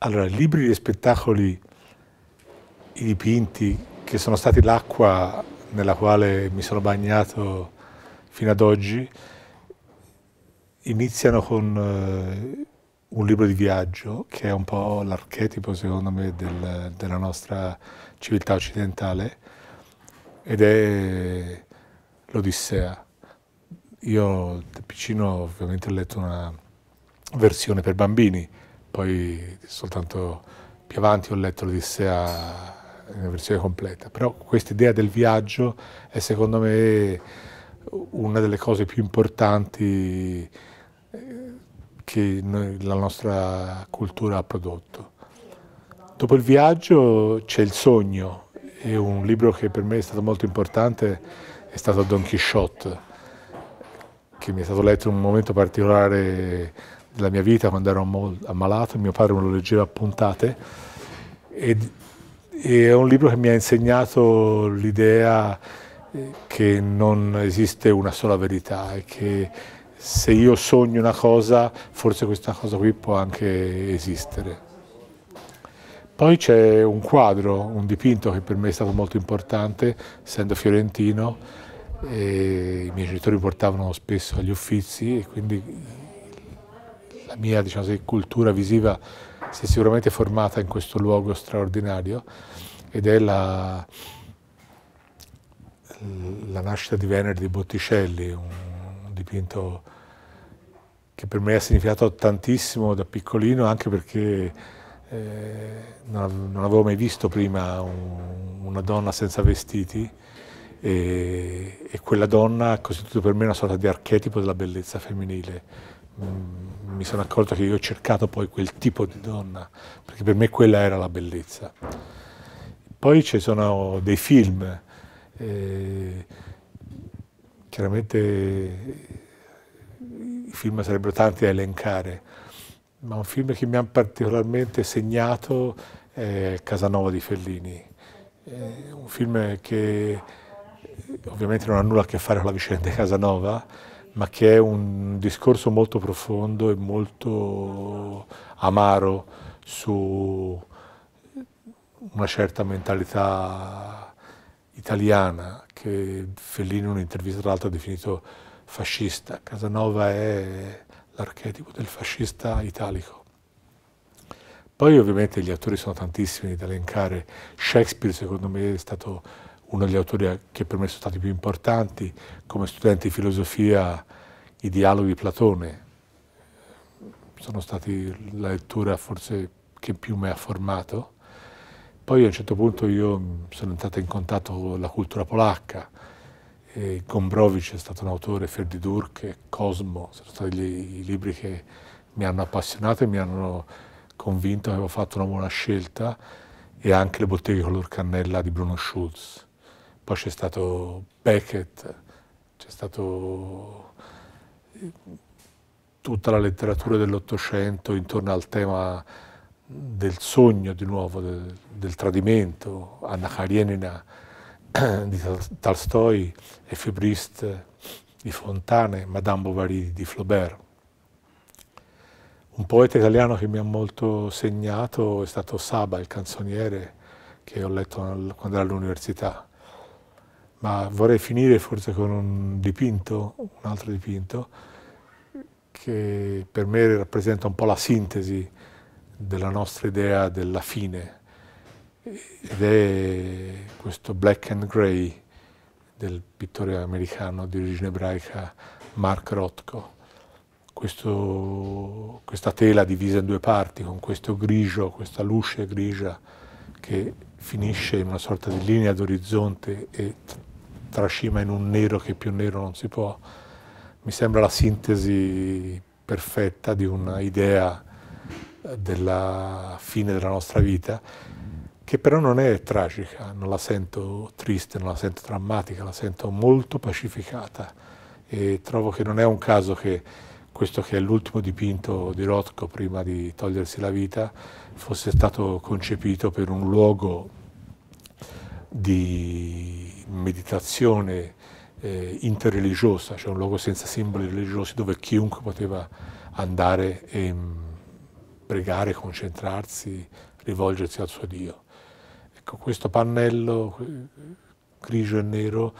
Allora, i libri gli spettacoli, i dipinti, che sono stati l'acqua nella quale mi sono bagnato fino ad oggi, iniziano con eh, un libro di viaggio che è un po' l'archetipo secondo me del, della nostra civiltà occidentale ed è l'Odissea. Io da piccino ovviamente ho letto una versione per bambini poi soltanto più avanti ho letto l'Odissea in versione completa, però questa idea del viaggio è secondo me una delle cose più importanti eh, che noi, la nostra cultura ha prodotto. Dopo il viaggio c'è il sogno e un libro che per me è stato molto importante è stato Don Quixote, che mi è stato letto in un momento particolare nella mia vita quando ero ammalato, mio padre me lo leggeva a puntate e, e è un libro che mi ha insegnato l'idea eh, che non esiste una sola verità e che se io sogno una cosa, forse questa cosa qui può anche esistere. Poi c'è un quadro, un dipinto che per me è stato molto importante, essendo fiorentino, i miei genitori portavano spesso agli uffizi e quindi la mia diciamo cultura visiva si è sicuramente formata in questo luogo straordinario ed è la, la nascita di Venere di Botticelli, un, un dipinto che per me ha significato tantissimo da piccolino anche perché eh, non, avevo mai visto prima un, una donna senza vestiti e, e, quella donna ha costituito per me una sorta di archetipo della bellezza femminile. Mm mi sono accorto che io ho cercato poi quel tipo di donna, perché per me quella era la bellezza. Poi ci sono dei film, eh, chiaramente i film sarebbero tanti da elencare, ma un film che mi ha particolarmente segnato è Casanova di Fellini, è eh, un film che ovviamente non ha nulla a che fare con la vicenda di Casanova, ma che è un discorso molto profondo e molto amaro su una certa mentalità italiana che Fellini in un'intervista tra l'altro ha definito fascista. Casanova è l'archetipo del fascista italico. Poi ovviamente gli attori sono tantissimi da elencare. Shakespeare secondo me è stato uno degli autori che per me sono stati più importanti come studente di filosofia, i dialoghi di Platone, sono stati la lettura forse che più mi ha formato. Poi a un certo punto io mm, sono entrato in contatto con la cultura polacca, e Gombrowicz è stato un autore, Ferdi Durk, Cosmo, sono stati gli, i libri che mi hanno appassionato e mi hanno convinto che avevo fatto una buona scelta e anche le botteghe color cannella di Bruno Schulz poi c'è stato Beckett, c'è stato eh, tutta la letteratura dell'Ottocento intorno al tema del sogno di nuovo, del, del tradimento, Anna Karenina eh, di Tolstoi, Efebrist di Fontane, Madame Bovary di Flaubert. Un poeta italiano che mi ha molto segnato è stato Saba, il canzoniere, che ho letto quando ero all'università ma vorrei finire forse con un dipinto, un altro dipinto, che per me rappresenta un po' la sintesi della nostra idea della fine, ed è questo black and grey del pittore americano di origine ebraica Mark Rothko. Questo, questa tela divisa in due parti con questo grigio, questa luce grigia che finisce in una sorta di linea d'orizzonte e trascima in un nero che più nero non si può. Mi sembra la sintesi perfetta di un'idea eh, della fine della nostra vita, che però non è tragica, non la sento triste, non la sento drammatica, la sento molto pacificata e trovo che non è un caso che questo che è l'ultimo dipinto di Rothko prima di togliersi la vita fosse stato concepito per un luogo di meditazione eh, interreligiosa, cioè un luogo senza simboli religiosi dove chiunque poteva andare e mm, pregare, concentrarsi, rivolgersi al suo Dio. Ecco, questo pannello grigio e nero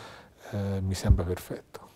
eh, mi sembra perfetto.